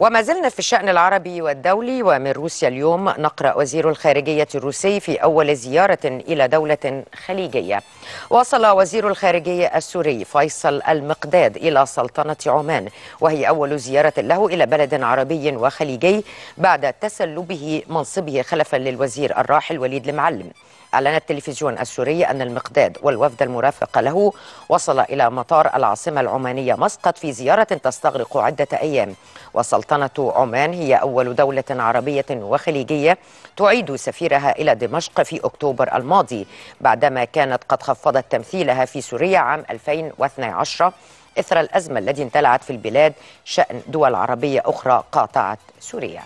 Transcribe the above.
وما زلنا في الشأن العربي والدولي ومن روسيا اليوم نقرأ وزير الخارجية الروسي في أول زيارة إلى دولة خليجية وصل وزير الخارجية السوري فيصل المقداد إلى سلطنة عمان وهي أول زيارة له إلى بلد عربي وخليجي بعد تسلبه منصبه خلفا للوزير الراحل وليد المعلم أعلن التلفزيون السوري أن المقداد والوفد المرافق له وصل إلى مطار العاصمة العمانية مسقط في زيارة تستغرق عدة أيام وصل سلطنة عمان هي أول دولة عربية وخليجية تعيد سفيرها إلى دمشق في أكتوبر الماضي بعدما كانت قد خفضت تمثيلها في سوريا عام 2012 إثر الأزمة التي اندلعت في البلاد شأن دول عربية أخرى قاطعت سوريا